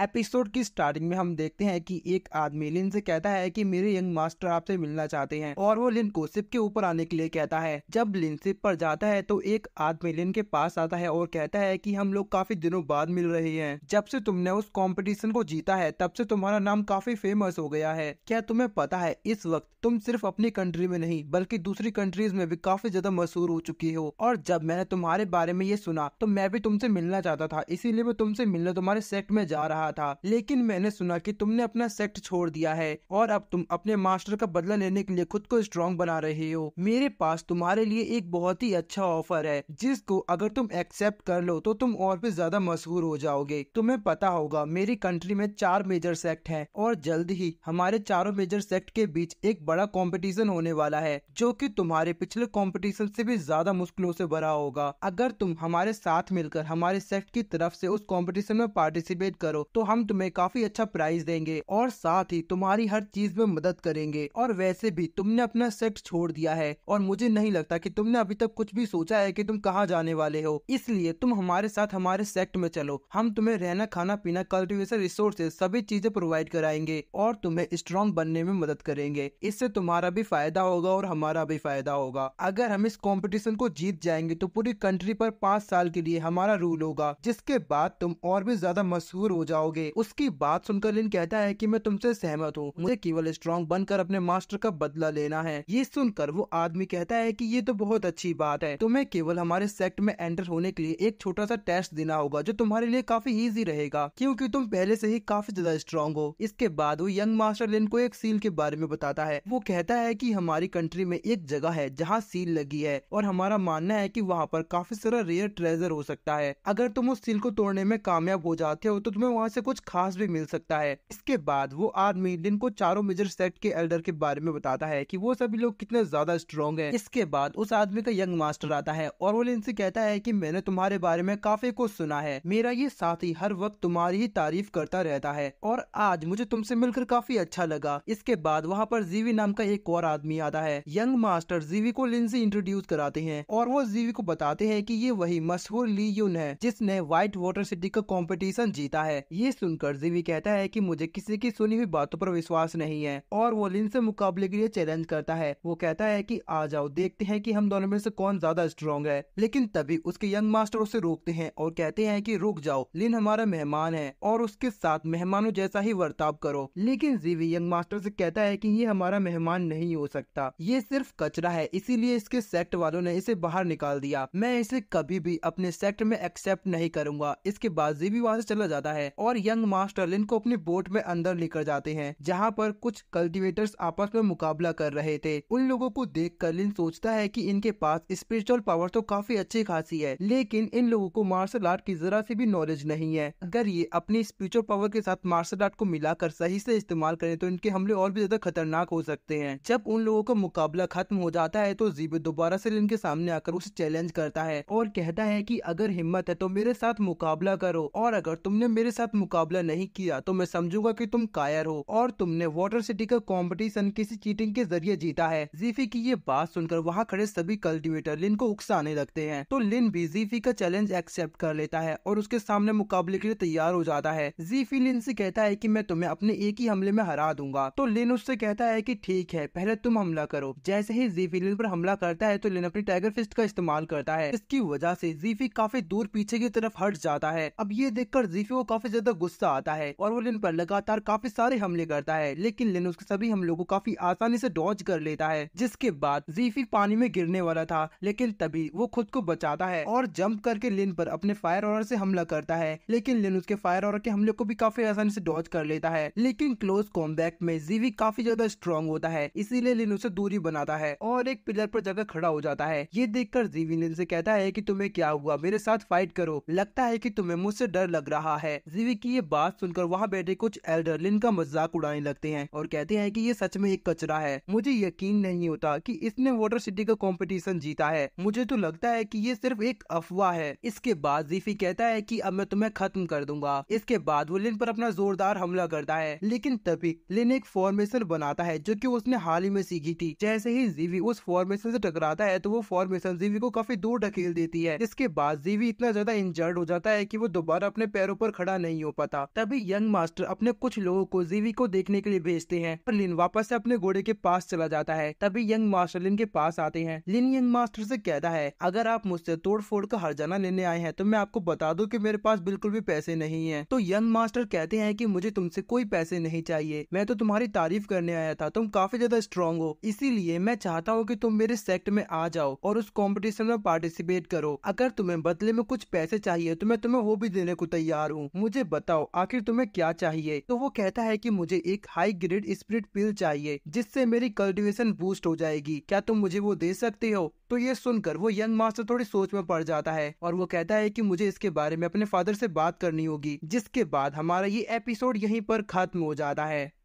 episode की starting में हम देखते हैं कि एक आदमी लिन से कहता है कि मेरे यंग मास्टर आपसे मिलना चाहते हैं और वो लिन को सिप के ऊपर आने के लिए कहता है जब लिन सिप पर जाता है तो एक आदमी लिन के पास आता है और कहता है कि हम लोग काफी दिनों बाद मिल रहे हैं जब से तुमने उस कॉम्पिटिशन को जीता है तब से तुम्हारा नाम काफी फेमस हो गया है क्या तुम्हें पता है इस वक्त तुम सिर्फ अपनी कंट्री में नहीं बल्कि दूसरी कंट्रीज में भी काफी ज्यादा मशहूर हो चुकी हो और जब मैंने तुम्हारे बारे में ये सुना तो मैं भी तुमसे मिलना चाहता था इसीलिए मैं तुमसे मिलने तुम्हारे सेक्ट में जा रहा रहा था लेकिन मैंने सुना कि तुमने अपना सेक्ट छोड़ दिया है और अब तुम अपने मास्टर का बदला लेने के लिए खुद को स्ट्रॉन्ग बना रहे हो मेरे पास तुम्हारे लिए एक बहुत ही अच्छा ऑफर है जिसको अगर तुम एक्सेप्ट कर लो तो तुम और भी ज्यादा मशहूर हो जाओगे तुम्हें पता होगा मेरी कंट्री में चार मेजर सेक्ट हैं और जल्द ही हमारे चारों मेजर सेक्ट के बीच एक बड़ा कंपटीशन होने वाला है जो कि तुम्हारे पिछले कंपटीशन से भी ज्यादा मुश्किलों से भरा होगा अगर तुम हमारे साथ मिलकर हमारे सेक्ट की तरफ से उस कंपटीशन में पार्टिसिपेट करो तो हम तुम्हें काफी अच्छा प्राइस देंगे और साथ ही तुम्हारी हर चीज में मदद करेंगे और वैसे भी तुमने अपना सेट छोड़ दिया है और मुझे नहीं लगता कि तुमने अभी तक कुछ भी सोचा है कि तुम कहाँ जाने वाले हो इसलिए तुम हमारे साथ हमारे सेक्ट में चलो हम तुम्हें रहना खाना पीना कल्टिवेशन रिसोर्सेज सभी चीजें प्रोवाइड कराएंगे और तुम्हें स्ट्रॉन्ग बनने में मदद करेंगे इससे तुम्हारा भी फायदा होगा और हमारा भी फायदा होगा अगर हम इस कॉम्पिटिशन को जीत जाएंगे तो पूरी कंट्री पर पाँच साल के लिए हमारा रूल होगा जिसके बाद तुम और भी ज्यादा मशहूर हो जाओ जाओगे उसकी बात सुनकर लिन कहता है कि मैं तुमसे सहमत हूँ मुझे केवल स्ट्रॉन्ग बनकर अपने मास्टर का बदला लेना है ये सुनकर वो आदमी कहता है की ये तो बहुत अच्छी बात है तुम्हें केवल हमारे सेक्ट में एंटर होने के लिए एक छोटा सा टेस्ट देना होगा जो तुम्हारे लिए काफी ईजी रहेगा क्यूँकी तुम पहले से ही काफी ज्यादा स्ट्रॉन्ग हो इसके बाद वो यंग मास्टर लिन को एक सील के बारे में बताता है वो कहता है की हमारी कंट्री में एक जगह है जहाँ सील लगी है और हमारा मानना है की वहाँ पर काफी सारा रेयर ट्रेजर हो सकता है अगर तुम उस सील को तोड़ने में कामयाब हो जाते हो तो तुम्हें वहाँ से कुछ खास भी मिल सकता है इसके बाद वो आदमी लिन को चारों मेजर सेट के एल्डर के बारे में बताता है कि वो सभी लोग कितने ज्यादा स्ट्रॉन्ग है इसके बाद उस आदमी का यंग मास्टर आता है और वो लिन से कहता है की मैंने तुम्हारे बारे में काफी कुछ सुना है मेरा ये साथी हर वक्त तुम्हारी ही तारीफ करता रहता है और आज मुझे तुमसे मिलकर काफी अच्छा लगा इसके बाद वहाँ पर जीवी नाम का एक और आदमी आता है यंग मास्टर जीवी को लिन से इंट्रोड्यूस कराते हैं और वो जीवी को बताते हैं कि ये वही मशहूर ली यून है जिसने व्हाइट वाटर सिटी का कंपटीशन जीता है ये सुनकर जिमी कहता है कि मुझे किसी की सुनी हुई बातों पर विश्वास नहीं है और वो लिन से मुकाबले के लिए चैलेंज करता है वो कहता है कि आ जाओ देखते हैं कि हम दोनों में से कौन ज्यादा स्ट्रॉन्ग है लेकिन तभी उसके यंग मास्टर उसे रोकते हैं और कहते हैं कि रुक जाओ लिन हमारा मेहमान है और उसके साथ मेहमानों जैसा ही वर्ताव करो लेकिन जीवी यंग मास्टर से कहता है कि ये हमारा मेहमान नहीं हो सकता ये सिर्फ कचरा है इसीलिए इसके सेक्ट वालों ने इसे बाहर निकाल दिया मैं इसे कभी भी अपने सेक्ट में एक्सेप्ट नहीं करूंगा इसके बाद जीवी वहाँ से चला जाता है और और यंग मास्टर लिन को अपने बोट में अंदर लेकर जाते हैं जहाँ पर कुछ कल्टिवेटर्स आपस में मुकाबला कर रहे थे उन लोगों को देख कर लिन सोचता है की इनके पास स्पिरिचुअल पावर तो काफी अच्छी खासी है लेकिन इन लोगों को मार्शल आर्ट की जरा से भी नॉलेज नहीं है अगर ये अपनी स्पिरिचुअल पावर के साथ मार्शल आर्ट को मिलाकर सही से इस्तेमाल करें तो इनके हमले और भी ज्यादा खतरनाक हो सकते हैं जब उन लोगों का मुकाबला खत्म हो जाता है तो जीबे दोबारा से लिन के सामने आकर उसे चैलेंज करता है और कहता है की अगर हिम्मत है तो मेरे साथ मुकाबला करो और अगर तुमने मेरे साथ मुकाबला नहीं किया तो मैं समझूंगा कि तुम कायर हो और तुमने वाटर सिटी का कंपटीशन किसी चीटिंग के जरिए जीता है जीफी की ये बात सुनकर वहाँ खड़े सभी कल्टीवेटर लिन को उकसाने लगते हैं तो लिन भी जीफी का चैलेंज एक्सेप्ट कर लेता है और उसके सामने मुकाबले के लिए तैयार हो जाता है जीफी लिन से कहता है की मैं तुम्हें अपने एक ही हमले में हरा दूंगा तो लिन उससे कहता है की ठीक है पहले तुम हमला करो जैसे ही जीफी लिन पर हमला करता है तो लिन अपनी टाइगर फिस्ट का इस्तेमाल करता है इसकी वजह से जीफी काफी दूर पीछे की तरफ हट जाता है अब ये देखकर जीफी को काफी ज्यादा ज्यादा गुस्सा आता है और वो लिन पर लगातार काफी सारे हमले करता है लेकिन लिन उसके सभी हमलों को काफी आसानी से डॉज कर लेता है जिसके बाद जीफी e पानी में गिरने वाला था लेकिन तभी वो खुद को बचाता है और जंप करके लिन पर अपने फायर और से हमला करता है लेकिन लिन उसके फायर और के हमले को भी काफी आसानी से डॉज कर लेता है लेकिन क्लोज कॉम्बैट में जीवी e काफी ज्यादा स्ट्रॉन्ग होता है इसीलिए लिन उसे दूरी बनाता है और एक पिलर पर जाकर खड़ा हो जाता है ये देखकर जीवी e लिन से कहता है कि तुम्हें क्या हुआ मेरे साथ फाइट करो लगता है कि तुम्हें मुझसे डर लग रहा है जीवी की ये बात सुनकर वहाँ बैठे कुछ एल्डर का मजाक उड़ाने लगते हैं और कहते हैं कि ये सच में एक कचरा है मुझे यकीन नहीं होता कि इसने वाटर सिटी का कंपटीशन जीता है मुझे तो लगता है कि ये सिर्फ एक अफवाह है इसके बाद जीफी कहता है कि अब मैं तुम्हें खत्म कर दूंगा इसके बाद वो लिन पर अपना जोरदार हमला करता है लेकिन तभी लिन एक फॉर्मेशन बनाता है जो की उसने हाल ही में सीखी थी जैसे ही जीवी उस फॉर्मेशन ऐसी टकराता है तो वो फॉर्मेशन जीवी को काफी दूर ढकेल देती है इसके बाद जीवी इतना ज्यादा इंजर्ड हो जाता है की वो दोबारा अपने पैरों पर खड़ा नहीं हो हो पाता तभी यंग मास्टर अपने कुछ लोगों को जीवी को देखने के लिए भेजते हैं पर लिन वापस से अपने घोड़े के पास चला जाता है तभी यंग मास्टर लिन के पास आते हैं लिन यंग मास्टर से कहता है अगर आप मुझसे तोड़ फोड़ का हरजाना लेने आए हैं तो मैं आपको बता दूं कि मेरे पास बिल्कुल भी पैसे नहीं है तो यंग मास्टर कहते हैं कि मुझे तुमसे कोई पैसे नहीं चाहिए मैं तो तुम्हारी तारीफ करने आया था तुम काफी ज्यादा स्ट्रांग हो इसीलिए मैं चाहता हूँ की तुम मेरे सेक्ट में आ जाओ और उस कॉम्पिटिशन में पार्टिसिपेट करो अगर तुम्हें बदले में कुछ पैसे चाहिए तो मैं तुम्हें वो भी देने को तैयार हूँ मुझे बताओ आखिर तुम्हें क्या चाहिए तो वो कहता है की मुझे एक हाई ग्रेड स्प्रिट पिल चाहिए जिससे मेरी कल्टिवेशन बूस्ट हो जाएगी क्या तुम मुझे वो दे सकते हो तो ये सुनकर वो यंग मास्टर थोड़ी सोच में पड़ जाता है और वो कहता है कि मुझे इसके बारे में अपने फादर से बात करनी होगी जिसके बाद हमारा ये एपिसोड यहीं पर खत्म हो जाता है